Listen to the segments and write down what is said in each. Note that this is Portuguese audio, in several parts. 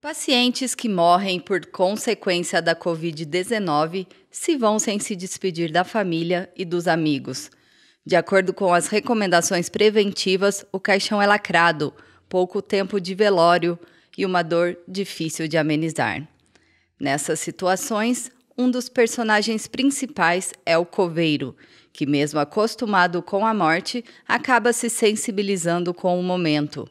Pacientes que morrem por consequência da Covid-19 se vão sem se despedir da família e dos amigos. De acordo com as recomendações preventivas, o caixão é lacrado, pouco tempo de velório e uma dor difícil de amenizar. Nessas situações, um dos personagens principais é o coveiro, que, mesmo acostumado com a morte, acaba se sensibilizando com o momento.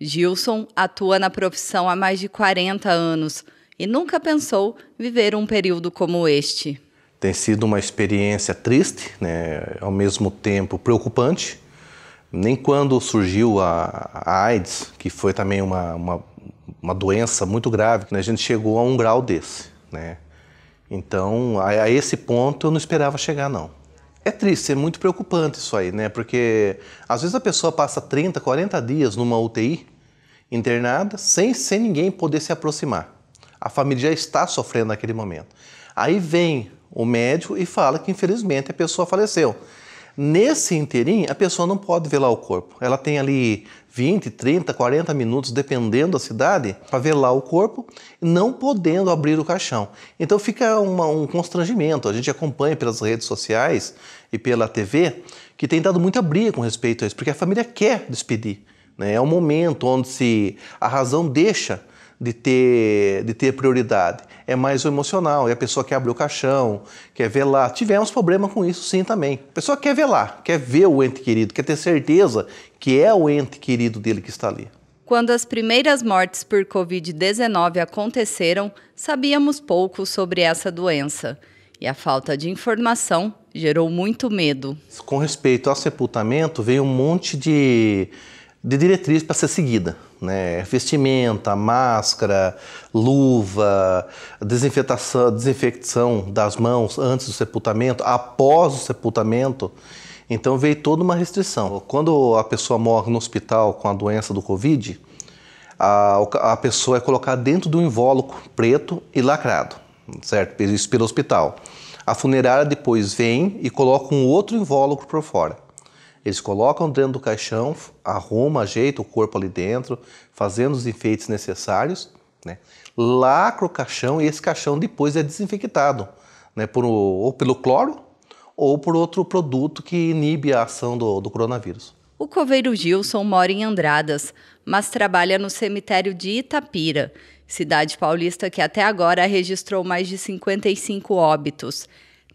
Gilson atua na profissão há mais de 40 anos e nunca pensou viver um período como este. Tem sido uma experiência triste, né? ao mesmo tempo preocupante. Nem quando surgiu a, a AIDS, que foi também uma, uma, uma doença muito grave, né? a gente chegou a um grau desse. Né? Então, a, a esse ponto eu não esperava chegar, não. É triste, é muito preocupante isso aí, né? Porque às vezes a pessoa passa 30, 40 dias numa UTI internada sem, sem ninguém poder se aproximar. A família já está sofrendo naquele momento. Aí vem o médico e fala que infelizmente a pessoa faleceu. Nesse interim, a pessoa não pode velar o corpo. Ela tem ali 20, 30, 40 minutos, dependendo da cidade, para velar o corpo, não podendo abrir o caixão. Então fica uma, um constrangimento. A gente acompanha pelas redes sociais e pela TV que tem dado muita briga com respeito a isso, porque a família quer despedir. Né? É um momento onde se a razão deixa de ter, de ter prioridade. É mais o emocional, é a pessoa que abre o caixão, quer velar. Tivemos problema com isso sim também. A pessoa quer velar, quer ver o ente querido, quer ter certeza que é o ente querido dele que está ali. Quando as primeiras mortes por Covid-19 aconteceram, sabíamos pouco sobre essa doença. E a falta de informação gerou muito medo. Com respeito ao sepultamento, veio um monte de de diretriz para ser seguida. Né? Vestimenta, máscara, luva, desinfecção das mãos antes do sepultamento, após o sepultamento. Então veio toda uma restrição. Quando a pessoa morre no hospital com a doença do Covid, a, a pessoa é colocada dentro de um invólucro preto e lacrado, certo? Isso pelo hospital. A funerária depois vem e coloca um outro invólucro por fora. Eles colocam dentro do caixão, arruma, ajeita o corpo ali dentro, fazendo os enfeites necessários, né? lacra o caixão e esse caixão depois é desinfectado, né? por, ou pelo cloro ou por outro produto que inibe a ação do, do coronavírus. O coveiro Gilson mora em Andradas, mas trabalha no cemitério de Itapira, cidade paulista que até agora registrou mais de 55 óbitos.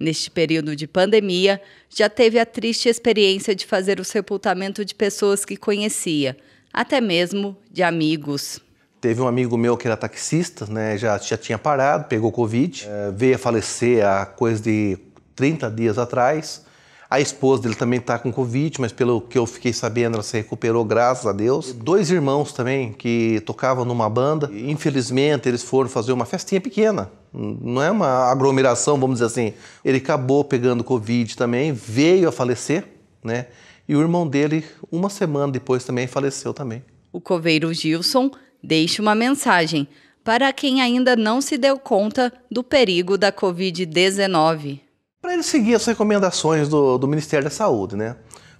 Neste período de pandemia, já teve a triste experiência de fazer o sepultamento de pessoas que conhecia, até mesmo de amigos. Teve um amigo meu que era taxista, né, já, já tinha parado, pegou Covid, é, veio a falecer há coisa de 30 dias atrás. A esposa dele também está com Covid, mas pelo que eu fiquei sabendo, ela se recuperou, graças a Deus. Dois irmãos também que tocavam numa banda. Infelizmente, eles foram fazer uma festinha pequena. Não é uma aglomeração, vamos dizer assim. Ele acabou pegando Covid também, veio a falecer, né? E o irmão dele, uma semana depois, também faleceu também. O coveiro Gilson deixa uma mensagem para quem ainda não se deu conta do perigo da Covid-19 para ele seguir as recomendações do, do Ministério da Saúde, né?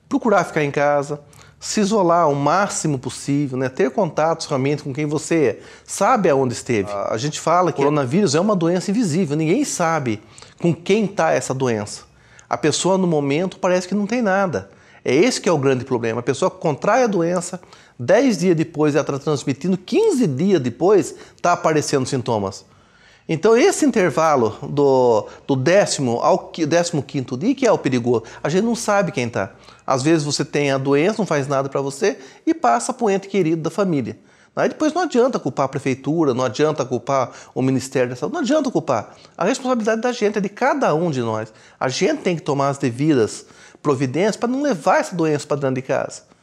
Procurar ficar em casa, se isolar o máximo possível, né? ter contatos realmente com quem você é. sabe aonde esteve. A gente fala que o coronavírus é uma doença invisível, ninguém sabe com quem está essa doença. A pessoa no momento parece que não tem nada. É esse que é o grande problema. A pessoa contrai a doença, 10 dias depois ela está transmitindo, 15 dias depois está aparecendo sintomas. Então, esse intervalo do, do décimo ao décimo quinto dia que é o perigoso. A gente não sabe quem está. Às vezes você tem a doença, não faz nada para você e passa para o ente querido da família. Aí né? depois não adianta culpar a prefeitura, não adianta culpar o Ministério da Saúde, não adianta culpar. A responsabilidade da gente é de cada um de nós. A gente tem que tomar as devidas providências para não levar essa doença para dentro de casa.